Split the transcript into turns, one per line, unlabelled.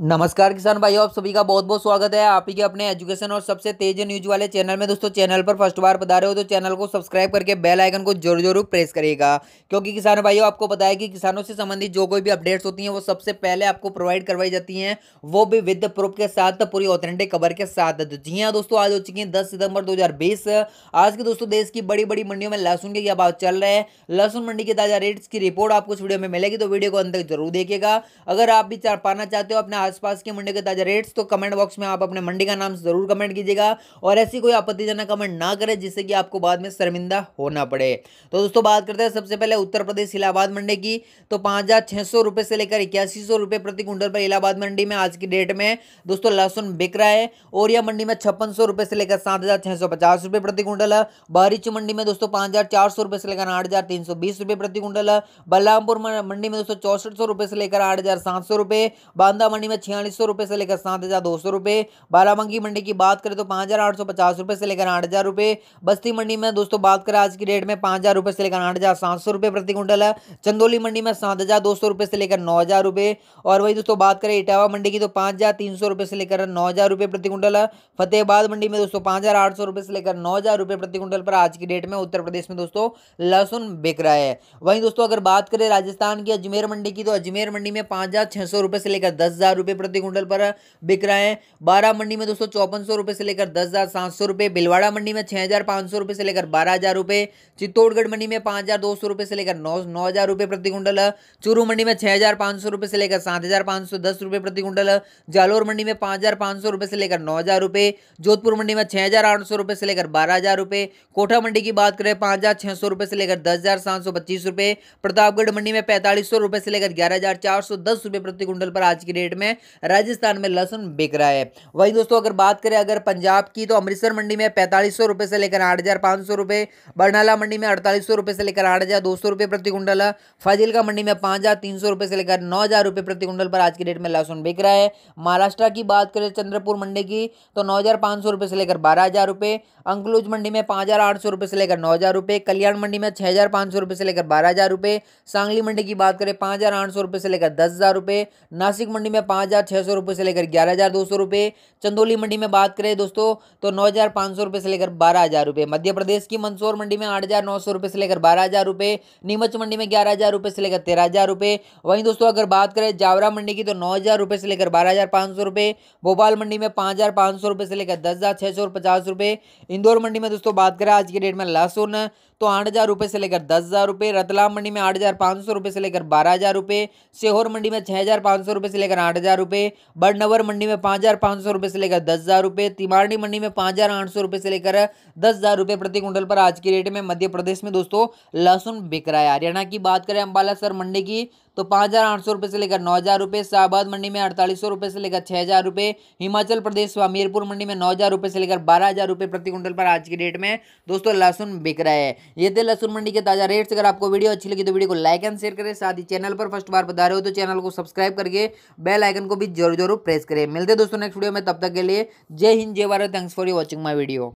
नमस्कार किसान भाइयों आप सभी का बहुत बहुत स्वागत है आप ही के अपने एजुकेशन और सबसे तेज न्यूज वाले चैनल में दोस्तों चैनल पर फर्स्ट बार बता रहे हो तो चैनल को सब्सक्राइब करके बेल आइकन को जरूर जरूर प्रेस करिएगा क्योंकि किसान भाइयों आपको पता है कि किसानों से संबंधित जो कोई भी अपडेट्स होती हैं वो सबसे पहले आपको प्रोवाइड करवाई जाती हैं वो भी विद प्रूफ के साथ पूरी ऑथेंटिक खबर के साथ जी हाँ दोस्तों आज हो चुकी है दस सितंबर दो आज के दोस्तों देश की बड़ी बड़ी मंडियों में लहसुन के क्या भाव चल रहे हैं लहसुन मंडी के ताजा रेट्स की रिपोर्ट आपको इस वीडियो में मिलेगी तो वीडियो को अंत तक जरूर देखेगा अगर आप भी पाना चाहते हो अपना आसपास के मंडी के ताज़ा रेट्स तो कमेंट बॉक्स में आप अपने मंडी का नाम ज़रूर कमेंट कीजिएगा और ऐसी कोई आपत्तिजनक कमेंट ना करें जिससे कि आपको बाद में शर्मिंदा होना पड़े तो दोस्तों बात करते हैं सबसे पहले उत्तर प्रदेश इलाहाबाद मंडी की तो पाँच हज़ार से लेकर इक्यासी प्रति कुंटल पर इलाहाबाद मंडी में आज की डेट में दोस्तों लहसुन बिक रहा है और यह मंडी में छप्पन से लेकर सात हज़ार प्रति कुंटल है बारिच मंडी में दोस्तों पाँच हज़ार से लेकर आठ हज़ार तीन सौ बीस प्रति कुंटल बलरामपुर मंडी में दोस्तों चौसठ से लेकर आठ हज़ार सात सौ रुपये बांदा मंडी में छियालीस सौ रुपये से लेकर सात हज़ार दो सौ रुपये बाराबंकी मंडी की बात करें तो पाँच हज़ार आठ सौ पचास रुपये से लेकर आठ हज़ार रुपये बस्ती मंडी में दोस्तों बात करें आज की डेट में पाँच हज़ार रुपये से लेकर आठ हज़ार सात सौ रुपये प्रति क्विंटल है चंदोली मंडी में सात हज़ार दो सौ रुपये से लेकर नौ हज़ार रुपये और वही दोस्तों बात करें इटावा मंडी की तो पाँच हज़ार तीन सौ रुपये से लेकर नौ हज़ार रुपये प्रति क्विंटल है फतेहाबाद मंडी में दोस्तों पाँच हज़ार आठ सौ रुपये से लेकर नौ हज़ार रुपये प्रति क्विंटल पर आज की डेट में उत्तर प्रदेश में दोस्तों लहसुन बिक रहा है वहीं दोस्तों अगर बात करें राजस्थान की अजमेर मंडी की तो अजमेर मंडी में पाँच हज़ार छः सौ रुपये से लेकर दस हज़ार रुपये प्रति क्विंटल पर बिक रहे हैं बारह मंडी में दोस्तों चौपन सौ रुपये से लेकर दस हज़ार सात सौ रुपये भिलवाड़ा मंडी में छः हज़ार पाँच सौ रुपये से लेकर बारह हज़ार रुपये चित्तौड़गढ़ मंडी में पाँच हज़ार दो सौ रुपये से लेकर नौ नौ हज़ार रुपये प्रति क्विंटल चूरू मंडी में छः हज़ार पाँच सौ रुपये से लेकर सात हज़ार पाँच सौ दस रुपये प्रति क्विंटल जालोर मंडी में पाँच हज़ार पाँच सौ रुपये से लेकर नौ हज़ार रुपये जोधपुर मंडी में छः हज़ार आठ सौ रुपये से लेकर बारह हज़ार रुपये कोठा मंडी की बात करें पाँच हज़ार छः सौ रुपये से लेकर दस हज़ार सात सौ पच्चीस रुपये प्रतापगढ़ मंडी में पैंतालीस सौ रुपये से लेकर ग्यारह हज़ार चार सौ दस रुपये प्रति क्विंटल पर आज की रेट में में राजस्थान में लहसुन बिक रहा है वहीं दोस्तों अगर बात करें अगर पंजाब की तो अमृतसर मंडी में पैंतालीस सौ रुपये से लेकर आठ हज़ार पाँच सौ रुपये बरनाला मंडी में अड़तालीस सौ रुपये से लेकर आठ हज़ार दो सौ रुपये प्रति कुंटल फाजिल का मंडी में पांच हज़ार तीन सौ रुपये से लेकर नौ हज़ार रुपये प्रति कुंटल पर आज की डेट में लहसुन बिक रहा है महाराष्ट्र की बात करें चंद्रपुर मंडी की तो नौ हज़ार पाँच सौ रुपये से लेकर बारह हज़ार रुपये अंकलूज मंडी में पांच हज़ार आठ सौ रुपये से लेकर नौ हज़ार रुपये कल्याण मंडी में छह हज़ार पाँच सौ रुपये से लेकर बारह हज़ार रुपये सांगली मंडी की बात करें पांच हज़ार आठ सौ रुपये से लेकर दस हज़ार रुपये नासिक मंडी में पांच हज़ार छः सौ रुपये से लेकर ग्यारह हज़ार दो सौ रुपये चंदौली मंडी में बात करें दोस्तों तो नौ हज़ार पाँच सौ रुपये से लेकर बारह हज़ार रुपये मध्य प्रदेश की मंदसौर मंडी में आठ हज़ार नौ सौ रुपये से लेकर बारह हज़ार रुपये नीमच मंडी में ग्यारह हज़ार रुपये से लेकर तेरह हज़ार रुपये वहीं दोस्तों अगर बात करें जावरा मंडी की तो नौ हज़ार रुपये से लेकर बारह हज़ार पाँच सौ रुपये भोपाल मंडी में पाँच हज़ार पाँच सौ रुपये से लेकर दस हज़ार छः सौ पचास रुपये इंदौर मंडी में दोस्तों बात करें आज की डेट में लहसुन तो आठ हज़ार रुपये से लेकर दस हज़ार रुपये रतलाम मंडी में आठ हज़ार पाँच सौ रुपये से लेकर बारह हज़ार रुपये सीहोर मंडी में छः हज़ार पाँच सौ रुपये से लेकर आठ हज़ार हज़ार रुपये बड़नवर मंडी में पाँच हज़ार पाँच सौ रुपये से लेकर दस हज़ार रुपये तिमारणी मंडी में पाँच हज़ार आठ सौ रुपये से लेकर दस हज़ार रुपये प्रति कुंटल पर आज की रेट में मध्य प्रदेश में दोस्तों लहसुन बिक रहा है हरियाणा की बात करें अंबाला सर मंडी की तो पाँच हज़ार आठ सौ रुपये से लेकर नौ हज़ार रुपये शाहबाद मंडी में अड़तालीस सौ रुपये से लेकर छः हज़ार रुपये हिमाचल प्रदेश व मीरपुर मंडी में नौ हज़ार रुपये से लेकर बारह हज़ार रुपये प्रति क्विंटल पर आज की डेट में दोस्तों लहसुन बिक रहा है ये थे लहसुन मंडी के ताज़ा रेट्स अगर आपको वीडियो अच्छी लगी तो वीडियो को लाइक एंड शेयर करें साथ ही चैनल पर फर्स्ट बार बता रहे हो तो चैनल को सब्सक्राइब करके बेल आइकन को भी जरूर जरूर प्रेस करें मिलते दोस्तों नेक्स्ट वीडियो में तब तक के लिए जय हिंद जय Bharat thanks for you watching my video